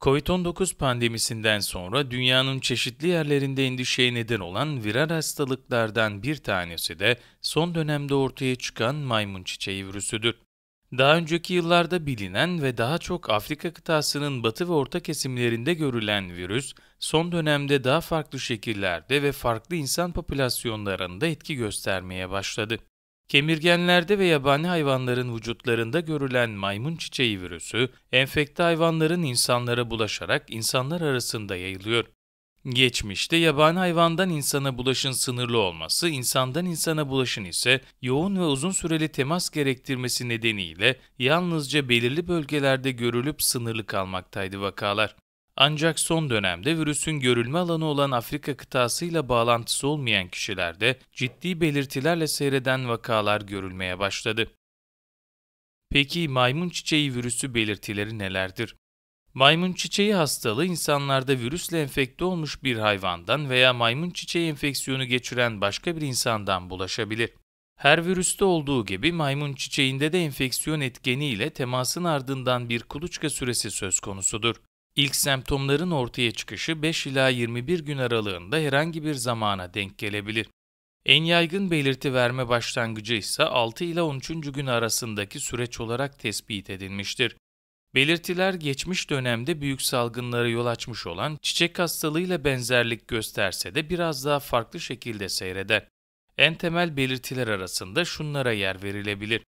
Covid-19 pandemisinden sonra dünyanın çeşitli yerlerinde endişeye neden olan viral hastalıklardan bir tanesi de son dönemde ortaya çıkan maymun çiçeği virüsüdür. Daha önceki yıllarda bilinen ve daha çok Afrika kıtasının batı ve orta kesimlerinde görülen virüs, son dönemde daha farklı şekillerde ve farklı insan popülasyonlarında etki göstermeye başladı. Kemirgenlerde ve yabani hayvanların vücutlarında görülen maymun çiçeği virüsü, enfekte hayvanların insanlara bulaşarak insanlar arasında yayılıyor. Geçmişte yabani hayvandan insana bulaşın sınırlı olması, insandan insana bulaşın ise yoğun ve uzun süreli temas gerektirmesi nedeniyle yalnızca belirli bölgelerde görülüp sınırlı kalmaktaydı vakalar. Ancak son dönemde virüsün görülme alanı olan Afrika kıtasıyla bağlantısı olmayan kişilerde ciddi belirtilerle seyreden vakalar görülmeye başladı. Peki maymun çiçeği virüsü belirtileri nelerdir? Maymun çiçeği hastalığı insanlarda virüsle enfekte olmuş bir hayvandan veya maymun çiçeği enfeksiyonu geçiren başka bir insandan bulaşabilir. Her virüste olduğu gibi maymun çiçeğinde de enfeksiyon etkeniyle temasın ardından bir kuluçka süresi söz konusudur. İlk semptomların ortaya çıkışı 5 ila 21 gün aralığında herhangi bir zamana denk gelebilir. En yaygın belirti verme başlangıcı ise 6 ila 13. gün arasındaki süreç olarak tespit edilmiştir. Belirtiler geçmiş dönemde büyük salgınlara yol açmış olan çiçek hastalığıyla benzerlik gösterse de biraz daha farklı şekilde seyreder. En temel belirtiler arasında şunlara yer verilebilir.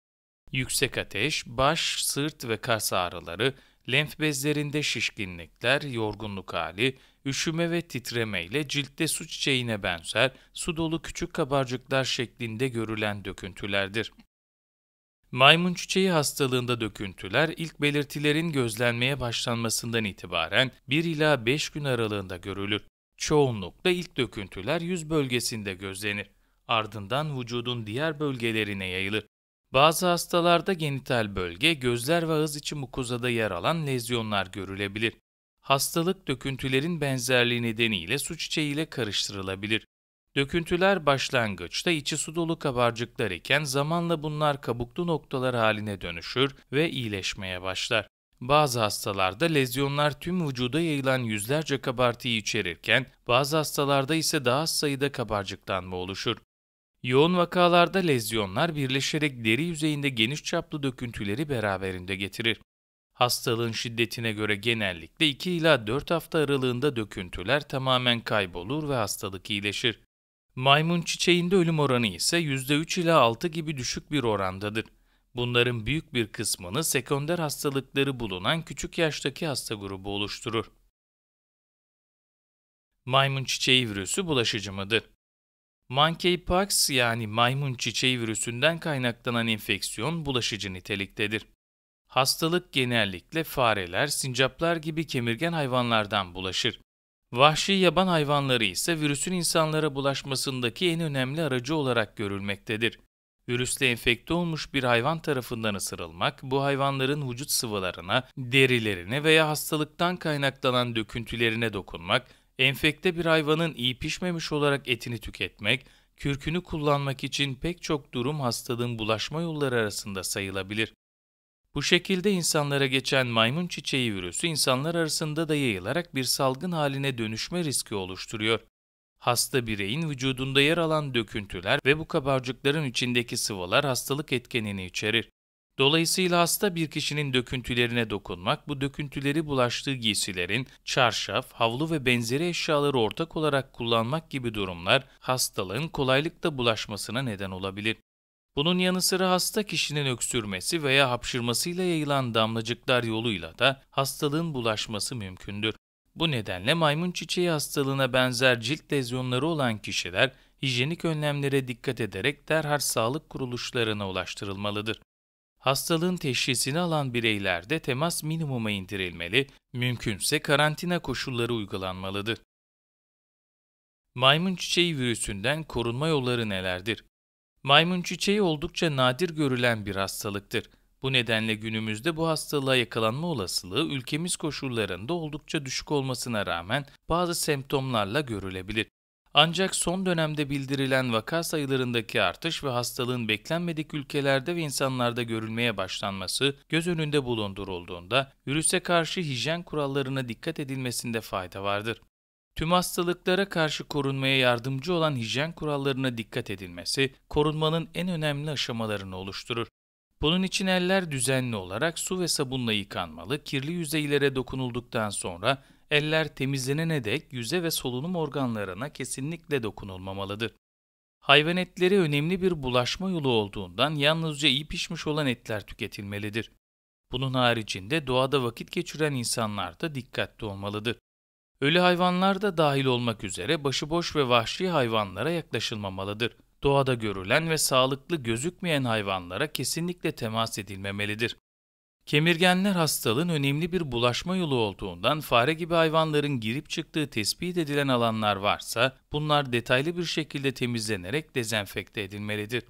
Yüksek ateş, baş, sırt ve kas ağrıları, lenf bezlerinde şişkinlikler, yorgunluk hali, üşüme ve titreme ile ciltte su çiçeğine benzer su dolu küçük kabarcıklar şeklinde görülen döküntülerdir. Maymun çiçeği hastalığında döküntüler ilk belirtilerin gözlenmeye başlanmasından itibaren 1 ila 5 gün aralığında görülür. Çoğunlukla ilk döküntüler yüz bölgesinde gözlenir. Ardından vücudun diğer bölgelerine yayılır. Bazı hastalarda genital bölge, gözler ve ağız içi mukozada yer alan lezyonlar görülebilir. Hastalık döküntülerin benzerliği nedeniyle su çiçeği ile karıştırılabilir. Döküntüler başlangıçta içi su dolu kabarcıklar iken zamanla bunlar kabuklu noktalar haline dönüşür ve iyileşmeye başlar. Bazı hastalarda lezyonlar tüm vücuda yayılan yüzlerce kabartıyı içerirken, bazı hastalarda ise daha az sayıda kabarcıklanma oluşur. Yoğun vakalarda lezyonlar birleşerek deri yüzeyinde geniş çaplı döküntüleri beraberinde getirir. Hastalığın şiddetine göre genellikle 2 ila 4 hafta aralığında döküntüler tamamen kaybolur ve hastalık iyileşir. Maymun çiçeğinde ölüm oranı ise %3 ila 6 gibi düşük bir orandadır. Bunların büyük bir kısmını sekonder hastalıkları bulunan küçük yaştaki hasta grubu oluşturur. Maymun çiçeği virüsü bulaşıcı mıdır? Monkeypox yani maymun çiçeği virüsünden kaynaklanan enfeksiyon bulaşıcı niteliktedir. Hastalık genellikle fareler, sincaplar gibi kemirgen hayvanlardan bulaşır. Vahşi yaban hayvanları ise virüsün insanlara bulaşmasındaki en önemli aracı olarak görülmektedir. Virüsle enfekte olmuş bir hayvan tarafından ısırılmak, bu hayvanların vücut sıvılarına, derilerine veya hastalıktan kaynaklanan döküntülerine dokunmak, Enfekte bir hayvanın iyi pişmemiş olarak etini tüketmek, kürkünü kullanmak için pek çok durum hastalığın bulaşma yolları arasında sayılabilir. Bu şekilde insanlara geçen maymun çiçeği virüsü insanlar arasında da yayılarak bir salgın haline dönüşme riski oluşturuyor. Hasta bireyin vücudunda yer alan döküntüler ve bu kabarcıkların içindeki sıvılar hastalık etkenini içerir. Dolayısıyla hasta bir kişinin döküntülerine dokunmak, bu döküntüleri bulaştığı giysilerin, çarşaf, havlu ve benzeri eşyaları ortak olarak kullanmak gibi durumlar hastalığın kolaylıkla bulaşmasına neden olabilir. Bunun yanı sıra hasta kişinin öksürmesi veya hapşırmasıyla yayılan damlacıklar yoluyla da hastalığın bulaşması mümkündür. Bu nedenle maymun çiçeği hastalığına benzer cilt lezyonları olan kişiler hijyenik önlemlere dikkat ederek derhal sağlık kuruluşlarına ulaştırılmalıdır. Hastalığın teşhisini alan bireylerde temas minimuma indirilmeli, mümkünse karantina koşulları uygulanmalıdır. Maymun çiçeği virüsünden korunma yolları nelerdir? Maymun çiçeği oldukça nadir görülen bir hastalıktır. Bu nedenle günümüzde bu hastalığa yakalanma olasılığı ülkemiz koşullarında oldukça düşük olmasına rağmen bazı semptomlarla görülebilir. Ancak son dönemde bildirilen vaka sayılarındaki artış ve hastalığın beklenmedik ülkelerde ve insanlarda görülmeye başlanması göz önünde bulundurulduğunda virüse karşı hijyen kurallarına dikkat edilmesinde fayda vardır. Tüm hastalıklara karşı korunmaya yardımcı olan hijyen kurallarına dikkat edilmesi korunmanın en önemli aşamalarını oluşturur. Bunun için eller düzenli olarak su ve sabunla yıkanmalı, kirli yüzeylere dokunulduktan sonra Eller temizlenene dek yüze ve solunum organlarına kesinlikle dokunulmamalıdır. Hayvan etleri önemli bir bulaşma yolu olduğundan yalnızca iyi pişmiş olan etler tüketilmelidir. Bunun haricinde doğada vakit geçiren insanlar da dikkatli olmalıdır. Ölü hayvanlar da dahil olmak üzere başıboş ve vahşi hayvanlara yaklaşılmamalıdır. Doğada görülen ve sağlıklı gözükmeyen hayvanlara kesinlikle temas edilmemelidir. Kemirgenler hastalığın önemli bir bulaşma yolu olduğundan fare gibi hayvanların girip çıktığı tespit edilen alanlar varsa bunlar detaylı bir şekilde temizlenerek dezenfekte edilmelidir.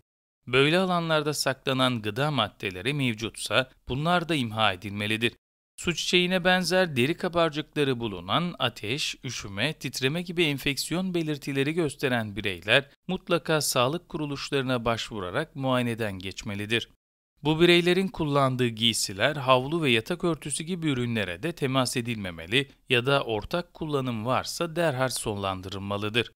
Böyle alanlarda saklanan gıda maddeleri mevcutsa bunlar da imha edilmelidir. Su çiçeğine benzer deri kabarcıkları bulunan ateş, üşüme, titreme gibi enfeksiyon belirtileri gösteren bireyler mutlaka sağlık kuruluşlarına başvurarak muayeneden geçmelidir. Bu bireylerin kullandığı giysiler, havlu ve yatak örtüsü gibi ürünlere de temas edilmemeli ya da ortak kullanım varsa derhal sonlandırılmalıdır.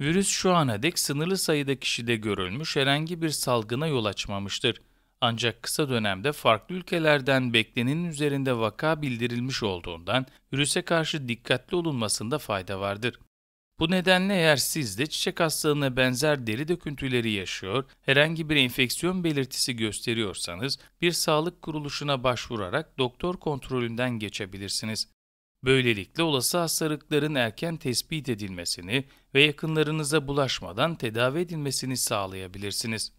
Virüs şu ana dek sınırlı sayıda kişide görülmüş herhangi bir salgına yol açmamıştır. Ancak kısa dönemde farklı ülkelerden beklenenin üzerinde vaka bildirilmiş olduğundan virüse karşı dikkatli olunmasında fayda vardır. Bu nedenle eğer sizde çiçek hastalığına benzer deri döküntüleri yaşıyor, herhangi bir enfeksiyon belirtisi gösteriyorsanız bir sağlık kuruluşuna başvurarak doktor kontrolünden geçebilirsiniz. Böylelikle olası hastalıkların erken tespit edilmesini ve yakınlarınıza bulaşmadan tedavi edilmesini sağlayabilirsiniz.